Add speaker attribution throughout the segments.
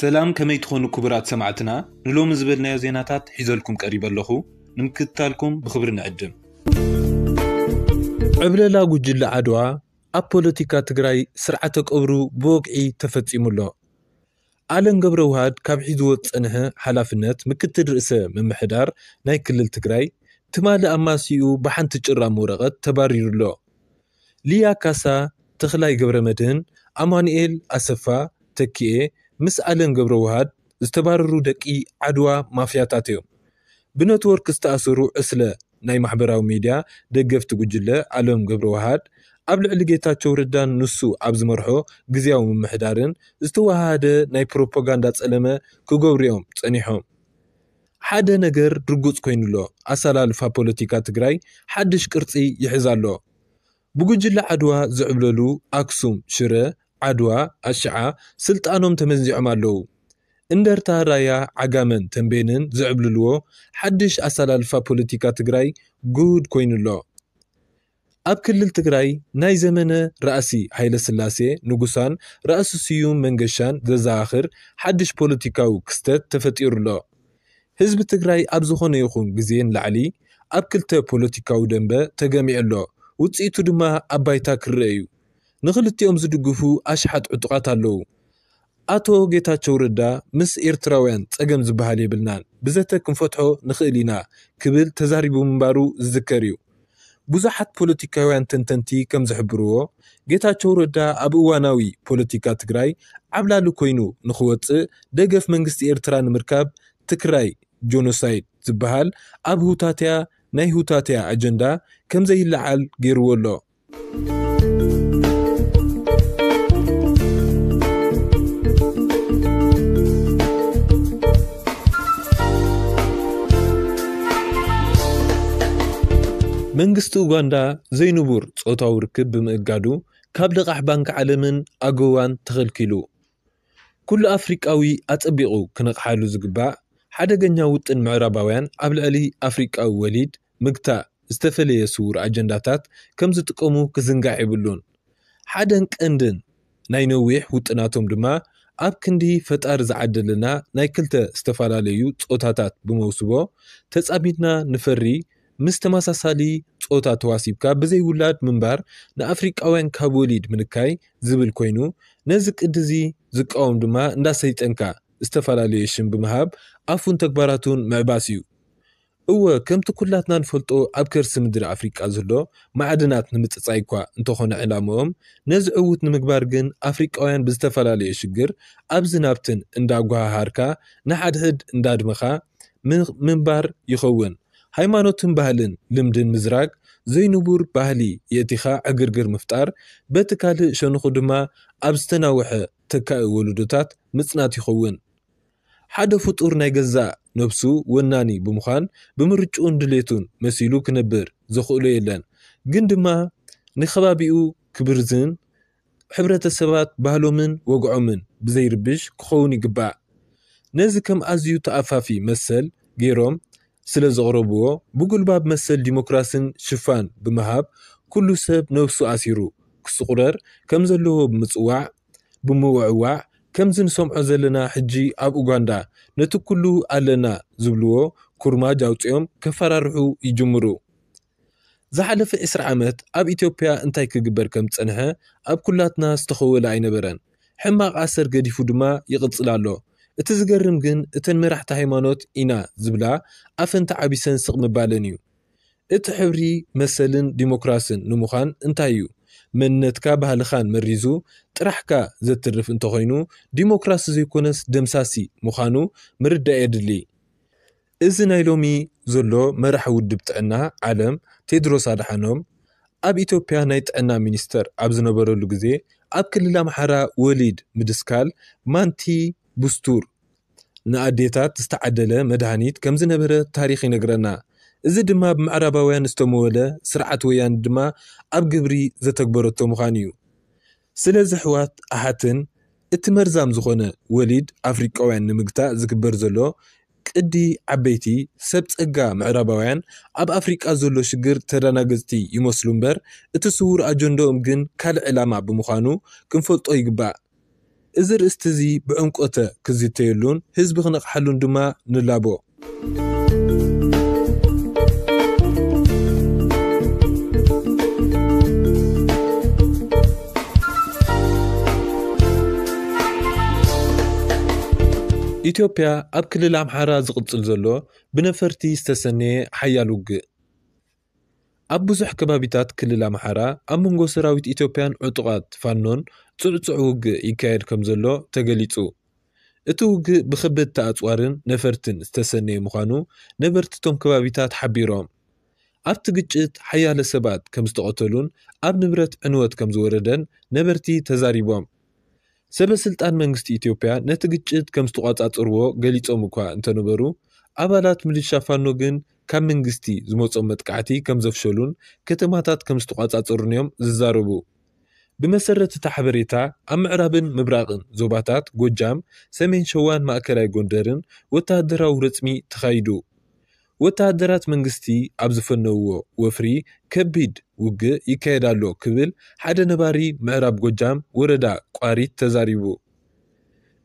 Speaker 1: ሰላም ከመይ ትኾኑ ክቡራት ሰማዕትና ንሎሚ ዝበልናዮ ዜናታት ሒዘልኩም ቀሪበ ኣለኹ ንምክትታልኩም ብኽብሪ ንዕድም ዕብለላ ጉጅለ ዓድዋ ኣብ ፖለቲካ ትግራይ ስርዓተ ቀብሩ ብወግዒ ኣሎ ኣለን ገብረ ውሃድ ካብ ሒዝዎ ዝጸንሐ ሓላፍነት ምክትል ርእሰ ምምሕዳር ናይ ክልል ትግራይ ትማሊ ኣማሲኡ ብሓንቲ ጭራም ወረቐት ኣሎ ልያ ካሳ ተኽላይ ገብረ መድህን ኣማኒኤል ኣሰፋ ተኪኤ ምስ ኣለን ገብረ ውሃድ ዝተባረሩ ደቂ ዓድዋ ማፍያታት እዮም ብነትወርክ ዝተኣሰሩ ዕስለ ናይ ማሕበራዊ ሚድያ ደገፍቲ ጉጅለ ኣለም ገብረ ውሃድ ኣብ ልዕሊ ጌታቸው ርዳን ንሱ ኣብ ዝመርሖ ግዜያዊ ምምሕዳርን ዝተዋሃደ ናይ ፕሮፓጋንዳ ጸለመ ክገብርኦም ጸኒሖም ሓደ ነገር ድርጉጽ ኮይኑሎ ኣሰላልፋ ፖለቲካ ትግራይ ሓድሽ ቅርፂ ይሕዝ ኣሎ ብጉጅለ ዓድዋ ዝዕብለሉ ኣክሱም ሽረ ዓድዋ ኣሽዓ ስልጣኖም ተመዚዖም ኣለዉ እንደርታ ራያ ዓጋመን ተንቤንን ዝዕብልልዎ ሓድሽ ኣሰላልፋ ፖለቲካ ትግራይ ጉድ ኮይኑኣሎ ኣብ ክልል ትግራይ ናይ ዘመነ ራእሲ ሃይለ ስላሴ ንጉሳን ራእሲ ስዩም መንገሻን ዘዘኻኽር ሓድሽ ፖለቲካዊ ክስተት ተፈጢሩኣሎ ህዝቢ ትግራይ ኣብ ዝኾነ ይኹን ግዜ ንላዕሊ ኣብ ክልተ ፖለቲካዊ ደንበ ተገሚዑ ኣሎ ውፅኢቱ ድማ ኣባይታ ክርአ እዩ ንኽልቲኦም ዝድግፉ ኣሽሓት ዕጡቓት ኣለዉ ኣቶ ጌታቸው ረዳ ምስ ኤርትራውያን ፀገም ዝበሃል የብልናን ብዘተ ክንፈትሖ ንኽእል ኢና ክብል ተዛሪቡ ምንባሩ ዝዝከር እዩ ብዙሓት ፖለቲካውያን ተንተንቲ ከም ዘሕብርዎ ጌታቸው ረዳ ኣብ እዋናዊ ፖለቲካ ትግራይ ዓብላሊ ኮይኑ ንኽወፅእ ደገፍ መንግስቲ ኤርትራ ንምርካብ ትግራይ ጆኖሳይድ ዝበሃል ኣብ ህውታትያ ናይ ህውታት እያ ኣጀንዳ ከም ዘይለዓል ገይርዎ ኣሎ መንግስቲ ኡጋንዳ ዘይንቡር ፆታዊ ርክብ ብምእጋዱ ካብ ልቓሕ ባንኪ ዓለምን ኣገዋን ተኸልኪሉ ኩሉ ኣፍሪቃዊ ኣጸቢቑ ክነቕሓሉ ዝግባእ ሓደገኛ ውጥን ምዕራባውያን ኣብ ልዕሊ ኣፍሪቃዊ ወሊድ ምግታእ ዝተፈለየ ስውር ኣጀንዳታት ከም ዝጥቀሙ ክዝንጋዕ ይብሉን ሓደን ቀንድን ናይ ነዊሕ ውጥናቶም ድማ ኣብ ክንዲ ፈጣሪ ዝዓደለና ናይ ክልተ ዝተፈላለዩ ፆታታት ብመውስቦ ተጻሚድና ንፈሪ ምስ ተመሳሳሊ ፆታ ተዋሲብካ ብዘይውላድ ምንባር ንኣፍሪቃውያን ካብ ወሊድ ምንካይ ዝብል ኮይኑ ነዚ ቅዲ እዚ ዝቃወም ድማ እንዳሰይጠንካ ዝተፈላለዩ ሽም ብምሃብ ኣፉን ተግባራቱን ምዕባስ እዩ እወ ከምቲ ኩላትና ንፈልጦ ኣብ ከርሲ ምድሪ ኣፍሪቃ ዘሎ ማዕድናት ንምፅጻይ እኳ እንተኾነ ዕላምኦም ነዚ ዕዉት ንምግባር ግን ኣፍሪቃውያን ብዝተፈላለየ ሽግር ኣብዚ ናብትን እንዳጓሃሃርካ ንሓድሕድ እንዳድመኻ ምንባር ይኸውን ሃይማኖትን ባህልን ልምድን ምዝራግ ዘይንቡር ባህሊ የእቲኻ ዕግርግር ምፍጣር በቲ ካልእ ሸንኹ ድማ ኣብ ዝተናውሐ ተካኢ ወለዶታት ምጽናት ይኸውን ሓደ ፍጡር ናይ ገዛእ ነብሱ ወናኒ ብምዃን ብምርጭኡን ድሌቱን መሲሉ ክነብር ዘኽእሉ የለን ግን ድማ ንከባቢኡ ክብርዝን ሕብረተሰባት ባህሎምን ወግዖምን ብዘይርብሽ ክኸውን ይግባእ ነዚ ከም ኣዝዩ ተኣፋፊ መሰል ገይሮም ስለ ዘቕረብዎ ብጉልባብ መሰል ዲሞክራስን ሽፋን ብምሃብ ኩሉ ሰብ ነብሱ ኣሲሩ ክስቑረር ከም ዘለዎ ብምፅዋዕ ብምውዕዋዕ ከምዚ ንሰምዖ ዘለና ሕጂ ኣብ ኡጋንዳ ነቲ ኩሉ ኣለና ዝብልዎ ኩርማጅ ኣውፂኦም ከፈራርሑ ይጅምሩ ዝሓለፈ 20 ዓመት ኣብ ኢትዮጵያ እንታይ ክግበር ከም ዝጸንሐ ኣብ ኲላትና ዝተኸወለ ኣይነበረን ሕማቕ ኣሰር ገዲፉ ድማ ይቕጽል ኣሎ እቲ ዝገርም ግን እተን መራሕቲ ሃይማኖት ኢና ዝብላ ኣፈንታ ዓቢሰን ስቕ ምባለን እዩ እቲ ሕብሪ መሰልን ዲሞክራስን ንምዃን እንታይ እዩ መንነትካ ባህልኻን መሪዙ ጥራሕካ ዘትርፍ እንተኮይኑ ዲሞክራሲ ዘይኮነስ ደምሳሲ ምዃኑ ምርዳእ የድሊ እዚ ናይ ሎሚ ዘሎ መራሒ ውድብ ጥዕና ዓለም ቴድሮስ ኣድሓኖም ኣብ ኢትዮጵያ ናይ ጥዕና ሚኒስተር ኣብ ዝነበረሉ ግዜ ኣብ ክልል ኣምሓራ ወሊድ ምድስካል ማንቲ ብስቱር ንኣዴታት ዝተዓደለ መድሃኒት ከም ዝነበረ ታሪክ ይነግረና እዚ ድማ ብምዕራባውያን ዝተመወለ ስርዓት ወያን ድማ ኣብ ግብሪ ዘተግበረቶ ምዃን እዩ ስለዚ ሕዋት ኣሓትን እቲ መርዛም ዝኾነ ወሊድ ኣፍሪቃውያን ንምግታእ ዝግበር ዘሎ ቅዲ ዓበይቲ ሰብ ፀጋ ምዕራባውያን ኣብ ኣፍሪቃ ዘሎ ሽግር ተደናገፅቲ ይመስሉ እምበር እቲ ስውር ኣጀንዶኦም ግን ካልእ ዕላማ ብምዃኑ ክንፈልጦ ይግባእ እዚ ርእስቲ እዚ ብዕንቆተ ክዝተየሉን ህዝቢ ክነቕሓሉን ድማ ንላቦ ኢትዮጵያ ኣብ ክልል ኣምሓራ ዝቕፅል ዘሎ ብነፈርቲ ዝተሰነየ ሓያል ውግእ ኣብ ብዙሕ ከባቢታት ክልል ኣምሓራ ኣብ መንጎ ሰራዊት ኢትዮጵያን ዕጡቓት ፋኖን ጽዕጽዕ ውግእ ይካየድ ከም ዘሎ ተገሊጹ እቲ ውግእ ብኽብድቲ ኣጽዋርን ነፈርትን ዝተሰነየ ምዃኑ ነበርቲ እቶም ከባቢታት ሓቢሮም ኣብቲ ግጭት ሓያለ ሰባት ከም ዝተቐተሉን ኣብ ንብረት ዕንወት ከም ዝወረደን ነበርቲ ተዛሪቦም ሰበ ስልጣን መንግስቲ ኢትዮጵያ ነቲ ግጭት ከም ዝተቋፃፅርዎ ገሊፆም እኳ እንተነበሩ ኣባላት ምልሻ ፋኖ ግን ካብ መንግስቲ ዝመፆም መጥቃዕቲ ከም ዘፍሸሉን ከተማታት ከም ዝተቋፃፅሩን እዮም ዝዛረቡ ብመሰረት እታ ሓበሬታ ኣብ ምዕራብን ምብራቕን ዞባታት ጎጃም ሰሜን ሸዋን ማእከላይ ጎንደርን ወተሃደራዊ ረፅሚ ተኻይዱ ወተሃደራት መንግስቲ ኣብ ዝፈነውዎ ወፍሪ ከቢድ ውግእ ኣሎ ክብል ሓደ ነባሪ ምዕራብ ጎጃም ወረዳ ቋሪት ተዛሪቡ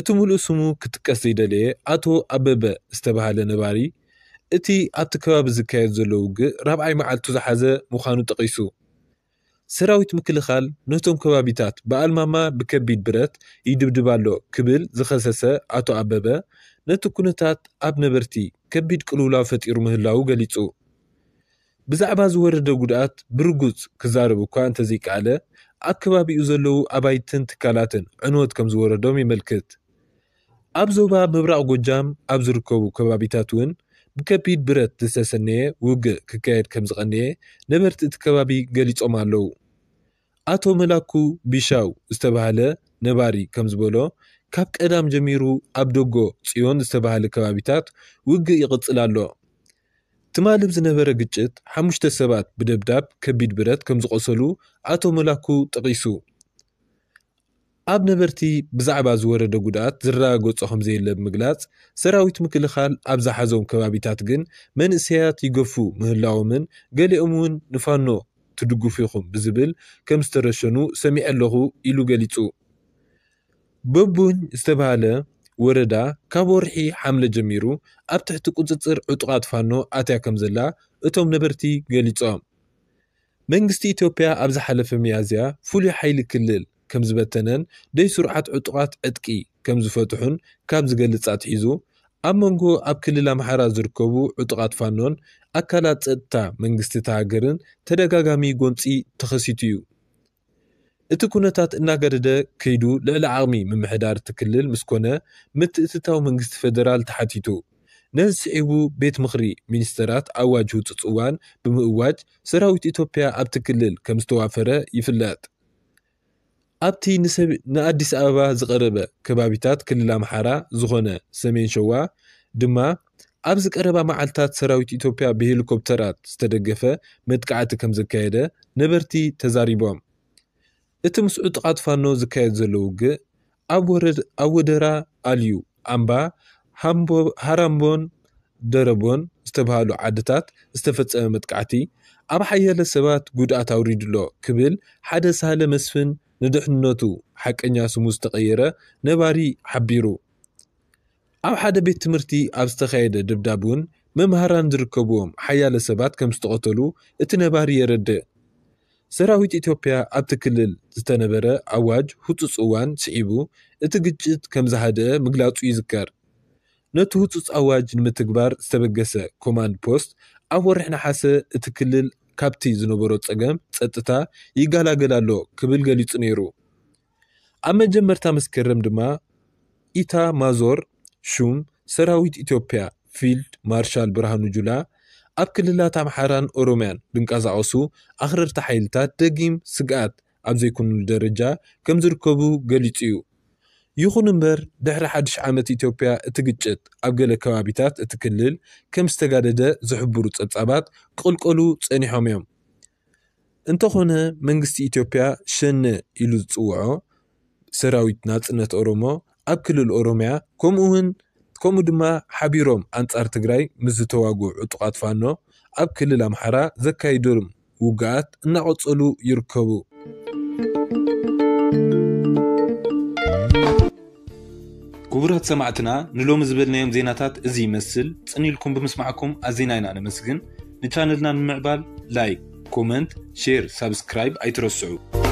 Speaker 1: እቲ ምሉእ ስሙ ክጥቀስ ዘይደለየ ኣቶ ኣበበ ዝተባሃለ ነባሪ እቲ ኣብቲ ከባቢ ዝካየድ ዘሎ ውግእ ራብኣይ መዓልቱ ዝሓዘ ምዃኑ ጠቒሱ ሰራዊት ምክልኻል ነቶም ከባቢታት ብኣልማማ ብከቢድ ብረት ይድብድብ ኣሎ ክብል ዝኸሰሰ ኣቶ ኣበበ ነቲ ኩነታት ኣብ ነበርቲ ከቢድ ቅልውላዊ ፈጢሩ ምህላው ገሊጹ ብዛዕባ ዝወረደ ጉድኣት ብርጉፅ ክዛረብ እኳ እንተዘይከኣለ ኣብ ከባቢኡ ዘለዉ ኣባይትን ትካላትን ዕንወት ከም ዝወረዶም የመልክት ኣብ ዞባ ምብራቕ ጎጃም ኣብ ዝርከቡ ከባቢታት እውን ብከቢድ ብረት ዝተሰነየ ውግእ ክካየድ ከም ዝቐነየ ነበርቲ እቲ ከባቢ ገሊፆም ኣለው ኣቶ መላኩ ቢሻው ዝተባሃለ ነባሪ ከም ዝበሎ ካብ ቀዳም ጀሚሩ ኣብ ደጎ ፅዮን ዝተባሃለ ከባቢታት ውግእ ይቕፅል ኣሎ ትማልም ዝነበረ ግጭት ሓሙሽተ ሰባት ብደብዳብ ከቢድ ብረት ከም ዝቆሰሉ ኣቶ መላኩ ጠቒሱ ኣብ ነበርቲ ብዛዕባ ዝወረደ ጉድኣት ዝረጋገጾ ከም ዘየለ ብምግላጽ ሰራዊት ምክልኻል ኣብ ዝሓዞም ከባቢታት ግን መንእሰያት ይገፉ ምህላዎምን ገሊኦም እውን ንፋኖ ትድግፉ ኢኹም ብዝብል ከም ዝተረሸኑ ሰሚዐ ኣለኹ ኢሉ ገሊጹ በቡኝ ዝተባሃለ ወረዳ ካብ ወርሒ ሓምለ ጀሚሩ ኣብ ትሕቲ ቅፅፅር ዕጡቓት ፋኖ ኣትያ ከም ዘላ እቶም ነበርቲ ገሊፆም መንግስቲ ኢትዮጵያ ኣብ ዝሓለፈ መያዝያ ፍሉይ ሓይሊ ክልል ከም ዝበተነን ደይ ስርዓት ዕጡቓት ዕጥቂ ከም ዝፈትሑን ካብ ዝገልፅ ኣትሒዙ ኣብ መንጎ ኣብ ክልል ኣምሓራ ዝርከቡ ዕጡቓት ፋኖን ኣካላት ፀጥታ መንግስቲ ተሃገርን ተደጋጋሚ ጎንፂ ተኸሲቱ እዩ እቲ ኩነታት እናገደደ ከይዱ ልዕሊ ዓቕሚ ምምሕዳር እትክልል ምስ ኮነ ምትእትታዊ መንግስቲ ፈደራል ተሓቲቱ ነዚ ስዒቡ ቤት ምኽሪ ሚኒስተራት ኣዋጅ ውፅፅ እዋን ብምእዋጅ ሰራዊት ኢትዮጵያ ኣብቲ ክልል ከም ዝተዋፈረ ይፍለጥ ኣብቲ ንኣዲስ ኣበባ ዝቐረበ ከባቢታት ክልል ኣምሓራ ዝኾነ ሰሜን ሸዋ ድማ ኣብዚ ቀረባ መዓልትታት ሰራዊት ኢትዮጵያ ብሄሊኮፕተራት ዝተደገፈ መጥቃዕቲ ከም ዘካየደ ነበርቲ ተዛሪቦም እቲ ምስኡ ጥቓት ፋኖ ዝካየድ ዘሎ ውግእ ኣብ ወደራ ኣልዩ ኣምባ ሃራምቦን ደረቦን ዝተባሃሉ ዓድታት ዝተፈፀመ መጥቃዕቲ ኣብ ሓያለ ሰባት ጉድኣት ኣውሪድሎ ክብል ሓደ ሳለ መስፍን ንድሕንነቱ ሓቀኛ ስሙ ዝተቐየረ ነባሪ ሓቢሩ ኣብ ሓደ ቤት ትምህርቲ ኣብ ዝተኻየደ ድብዳብ እውን መምሃራን ዝርከብዎም ሓያለ ሰባት ከም ዝተቐተሉ እቲ ነባሪ የረድእ ሰራዊት ኢትዮጵያ ኣብቲ ክልል ዝተነበረ ኣዋጅ ህፁፅ እዋን ስዒቡ እቲ ግጭት ከም ዝሃደአ ምግላፁ ይዝከር ነቲ ህፁፅ ኣዋጅ ንምትግባር ዝተበገሰ ኮማንድ ፖስት ኣብ ወርሒ ናሓሰ እቲ ክልል ካብቲ ዝነበሮ ፀገም ፀጥታ ይጋላገል ኣሎ ክብል ገሊፁ ነይሩ ኣብ መጀመርታ መስከረም ድማ ኢታ ማዞር ሹም ሰራዊት ኢትዮጵያ ፊልድ ማርሻል ብርሃኑ ጁላ ኣብ ክልላት ኣምሓራን ኦሮምያን ድንቀሳቐሱ ኣኽረርቲ ሓይልታት ደጊም ስግኣት ኣብ ዘይኮኑሉ ደረጃ ከም ዝርከቡ ገሊጹ እዩ ይኹን እምበር ድሕሪ ሓድሽ ዓመት ኢትዮጵያ እቲ ግጭት ኣብ ገለ ከባቢታት እቲ ክልል ከም ዝተጋደደ ዝሕብሩ ጸብጻባት ክቕልቀሉ ጸኒሖም እዮም እንተኾነ መንግስቲ ኢትዮጵያ ሸነ ኢሉ ዝጽውዖ ሰራዊት ናጽነት ኦሮሞ ኣብ ክልል ኦሮምያ ከምኡ ውን ከምኡ ድማ ሓቢሮም ኣንጻር ትግራይ ምስ ዝተዋግዑ ጥቓት ፋኖ ኣብ ክልል ኣምሓራ ዘካይዶም ውግኣት እናቐጸሉ ይርከቡ ክቡራት ሰማዕትና ንሎሚ ዝበልናዮም ዜናታት እዚ ይመስል ፅኒኢልኩም ብምስማዕኩም ኣዜና ኢና ነመስግን ንቻነልና ንምዕባል ላይክ ኮመንት ሼር ሳብስክራይብ ኣይትረስዑ